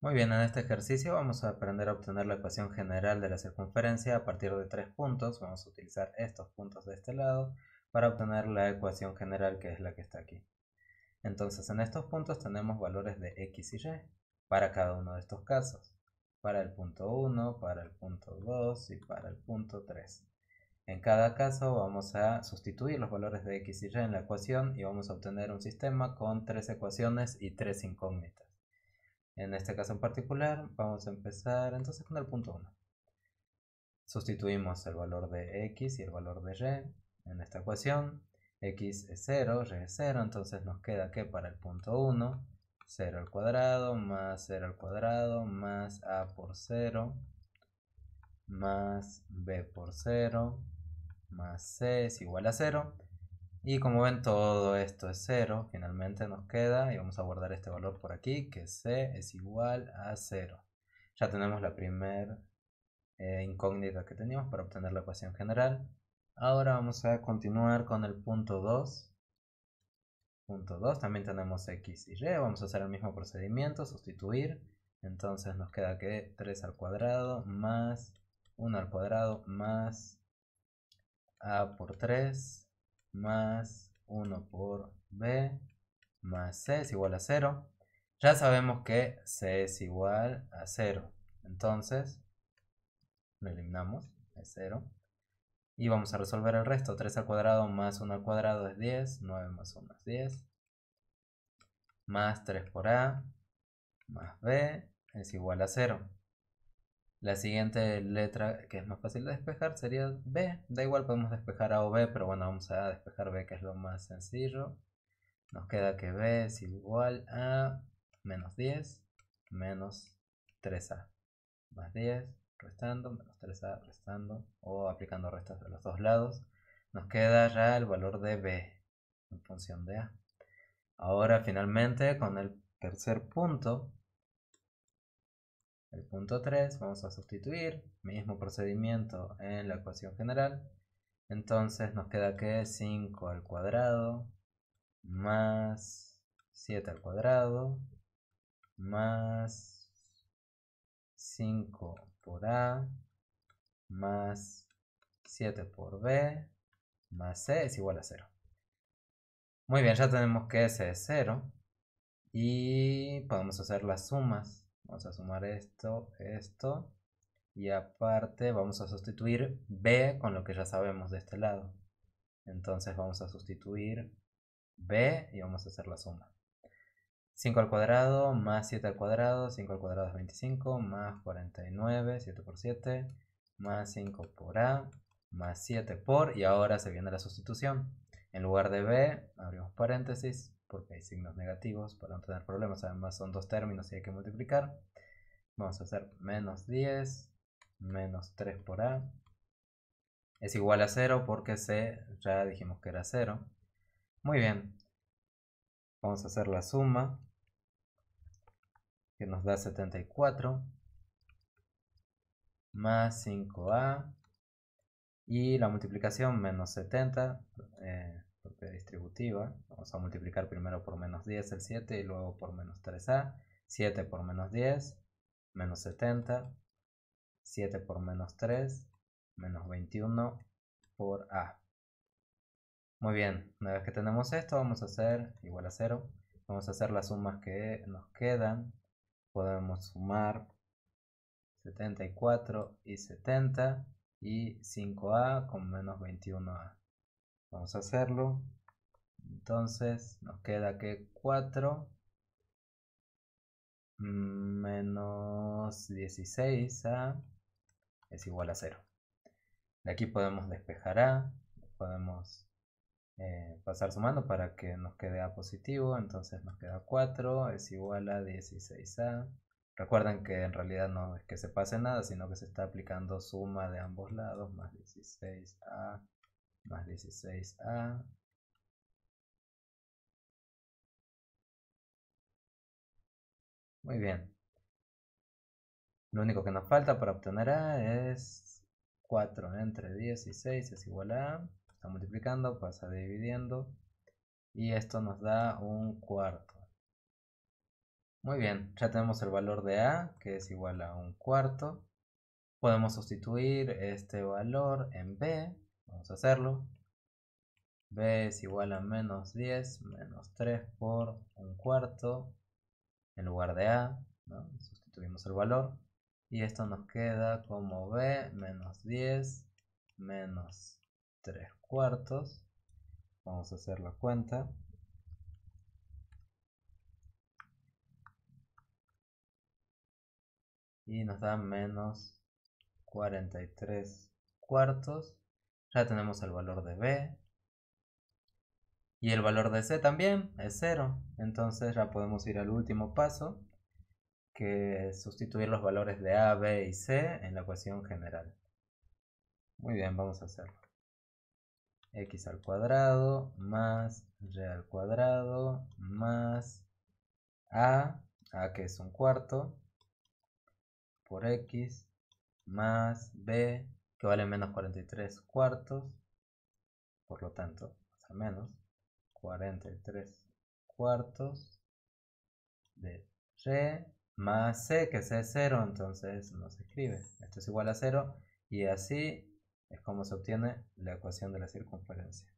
Muy bien, en este ejercicio vamos a aprender a obtener la ecuación general de la circunferencia a partir de tres puntos. Vamos a utilizar estos puntos de este lado para obtener la ecuación general que es la que está aquí. Entonces en estos puntos tenemos valores de x y y para cada uno de estos casos. Para el punto 1, para el punto 2 y para el punto 3. En cada caso vamos a sustituir los valores de x y y en la ecuación y vamos a obtener un sistema con tres ecuaciones y tres incógnitas. En este caso en particular, vamos a empezar entonces con el punto 1. Sustituimos el valor de x y el valor de y en esta ecuación. x es 0, y es 0, entonces nos queda que para el punto 1, 0 al cuadrado más 0 al cuadrado más a por 0 más b por 0 más c es igual a 0. Y como ven todo esto es 0, finalmente nos queda y vamos a guardar este valor por aquí que C es igual a 0. Ya tenemos la primera eh, incógnita que teníamos para obtener la ecuación general. Ahora vamos a continuar con el punto 2. Punto 2, también tenemos x y y, vamos a hacer el mismo procedimiento, sustituir. Entonces nos queda que 3 al cuadrado más 1 al cuadrado más a por 3 más 1 por b más c es igual a 0. Ya sabemos que c es igual a 0. Entonces, lo eliminamos, es 0. Y vamos a resolver el resto. 3 al cuadrado más 1 al cuadrado es 10. 9 más 1 es 10. Más 3 por a más b es igual a 0. La siguiente letra que es más fácil de despejar sería B. Da igual, podemos despejar A o B, pero bueno, vamos a despejar B que es lo más sencillo. Nos queda que B es igual a menos 10 menos 3A. Más 10, restando, menos 3A, restando, o aplicando restos de los dos lados. Nos queda ya el valor de B en función de A. Ahora finalmente con el tercer punto el punto 3 vamos a sustituir, mismo procedimiento en la ecuación general. Entonces nos queda que 5 al cuadrado más 7 al cuadrado más 5 por A más 7 por B más C es igual a 0. Muy bien, ya tenemos que S es 0 y podemos hacer las sumas Vamos a sumar esto, esto. Y aparte vamos a sustituir B con lo que ya sabemos de este lado. Entonces vamos a sustituir B y vamos a hacer la suma. 5 al cuadrado más 7 al cuadrado, 5 al cuadrado es 25, más 49, 7 por 7, más 5 por A, más 7 por, y ahora se viene la sustitución. En lugar de B, abrimos paréntesis, porque hay signos negativos para no tener problemas. Además son dos términos y hay que multiplicar. Vamos a hacer menos 10 menos 3 por A. Es igual a 0 porque C ya dijimos que era 0. Muy bien. Vamos a hacer la suma que nos da 74 más 5A y la multiplicación menos 70. Eh, distributiva. Vamos a multiplicar primero por menos 10 el 7 y luego por menos 3a. 7 por menos 10, menos 70. 7 por menos 3, menos 21 por a. Muy bien, una vez que tenemos esto vamos a hacer igual a 0. Vamos a hacer las sumas que nos quedan. Podemos sumar 74 y 70 y 5a con menos 21a. Vamos a hacerlo. Entonces nos queda que 4 menos 16 a es igual a 0. De aquí podemos despejar a, podemos eh, pasar sumando para que nos quede a positivo, entonces nos queda 4 es igual a 16a. Recuerden que en realidad no es que se pase nada, sino que se está aplicando suma de ambos lados, más 16a más 16A. Muy bien. Lo único que nos falta para obtener A es 4 entre 16 es igual a A. Está multiplicando, pasa dividiendo. Y esto nos da un cuarto. Muy bien, ya tenemos el valor de A, que es igual a un cuarto. Podemos sustituir este valor en B, Vamos a hacerlo. B es igual a menos 10, menos 3 por un cuarto en lugar de A. Sustituimos el valor. Y esto nos queda como B menos 10 menos 3 cuartos. Vamos a hacer la cuenta. Y nos da menos 43 cuartos ya tenemos el valor de B. Y el valor de C también es 0. Entonces ya podemos ir al último paso, que es sustituir los valores de A, B y C en la ecuación general. Muy bien, vamos a hacerlo. X al cuadrado más Y al cuadrado más A, A que es un cuarto, por X, más B que vale menos 43 cuartos, por lo tanto, o menos 43 cuartos de re más c, que c es 0, entonces no se escribe. Esto es igual a 0 y así es como se obtiene la ecuación de la circunferencia.